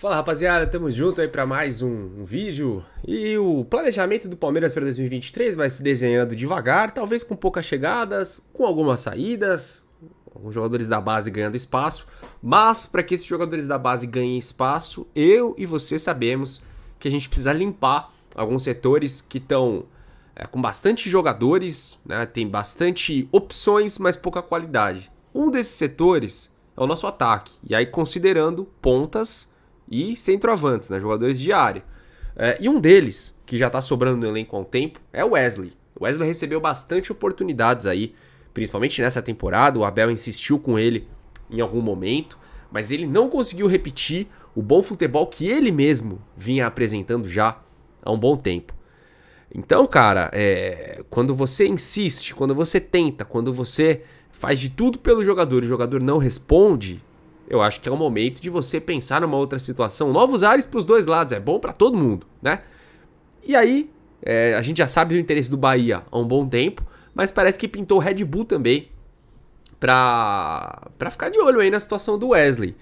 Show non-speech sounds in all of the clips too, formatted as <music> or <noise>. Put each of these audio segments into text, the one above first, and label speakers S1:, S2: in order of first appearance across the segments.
S1: Fala rapaziada, tamo junto aí para mais um, um, vídeo. E o planejamento do Palmeiras para 2023 vai se desenhando devagar, talvez com poucas chegadas, com algumas saídas, os jogadores da base ganhando espaço. Mas para que esses jogadores da base ganhem espaço, eu e você sabemos que a gente precisa limpar alguns setores que estão é, com bastante jogadores, né, tem bastante opções, mas pouca qualidade. Um desses setores é o nosso ataque. E aí, considerando pontas e centroavantes, né? Jogadores de área. É, e um deles, que já está sobrando no elenco há um tempo, é o Wesley. O Wesley recebeu bastante oportunidades aí, principalmente nessa temporada. O Abel insistiu com ele em algum momento, mas ele não conseguiu repetir o bom futebol que ele mesmo vinha apresentando já há um bom tempo. Então, cara, é, quando você insiste, quando você tenta, quando você faz de tudo pelo jogador e o jogador não responde, eu acho que é o momento de você pensar numa outra situação. Novos ares para os dois lados, é bom para todo mundo, né? E aí, é, a gente já sabe do interesse do Bahia há um bom tempo, mas parece que pintou o Red Bull também para ficar de olho aí na situação do Wesley.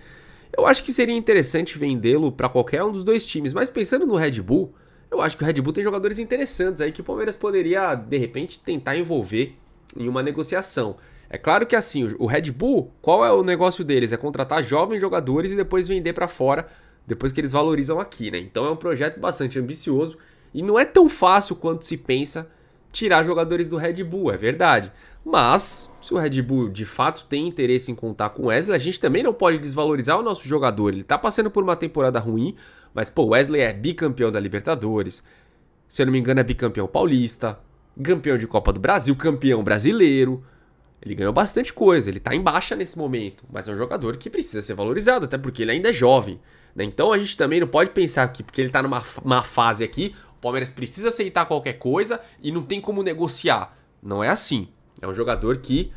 S1: Eu acho que seria interessante vendê-lo para qualquer um dos dois times, mas pensando no Red Bull, eu acho que o Red Bull tem jogadores interessantes aí que o Palmeiras poderia, de repente, tentar envolver em uma negociação. É claro que assim, o Red Bull, qual é o negócio deles? É contratar jovens jogadores e depois vender para fora, depois que eles valorizam aqui, né? Então é um projeto bastante ambicioso e não é tão fácil quanto se pensa tirar jogadores do Red Bull, é verdade. Mas, se o Red Bull de fato tem interesse em contar com o Wesley, a gente também não pode desvalorizar o nosso jogador. Ele tá passando por uma temporada ruim, mas, pô, o Wesley é bicampeão da Libertadores. Se eu não me engano, é bicampeão paulista campeão de Copa do Brasil, campeão brasileiro. Ele ganhou bastante coisa, ele tá em baixa nesse momento, mas é um jogador que precisa ser valorizado, até porque ele ainda é jovem. Né? Então a gente também não pode pensar que porque ele tá numa uma fase aqui, o Palmeiras precisa aceitar qualquer coisa e não tem como negociar. Não é assim. É um jogador que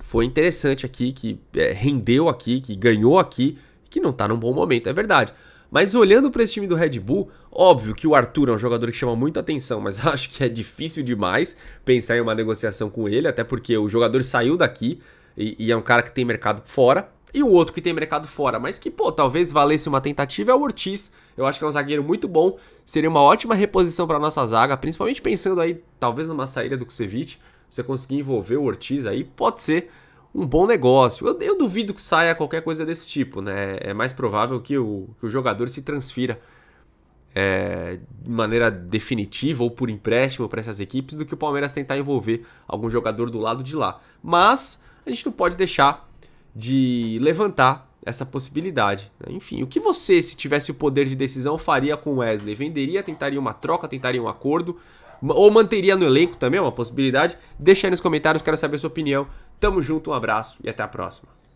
S1: foi interessante aqui, que é, rendeu aqui, que ganhou aqui, que não tá num bom momento, é verdade. Mas olhando para esse time do Red Bull, óbvio que o Arthur é um jogador que chama muita atenção, mas <laughs> acho que é difícil demais pensar em uma negociação com ele, até porque o jogador saiu daqui e, e é um cara que tem mercado fora, e o outro que tem mercado fora, mas que, pô, talvez valesse uma tentativa é o Ortiz. Eu acho que é um zagueiro muito bom, seria uma ótima reposição para nossa zaga, principalmente pensando aí, talvez numa saída do Kusevich, você conseguir envolver o Ortiz aí, pode ser um bom negócio. Eu, eu, duvido que saia qualquer coisa desse tipo, né? É mais provável que o, que o jogador se transfira é, de maneira definitiva ou por empréstimo para essas equipes do que o Palmeiras tentar envolver algum jogador do lado de lá. Mas a gente não pode deixar de levantar essa possibilidade. Né? Enfim, o que você, se tivesse o poder de decisão, faria com Wesley? Venderia, tentaria uma troca, tentaria um acordo? ou manteria no elenco também, é uma possibilidade. Deixa aí nos comentários, quero saber a sua opinião. Tamo junto, um abraço e até a próxima.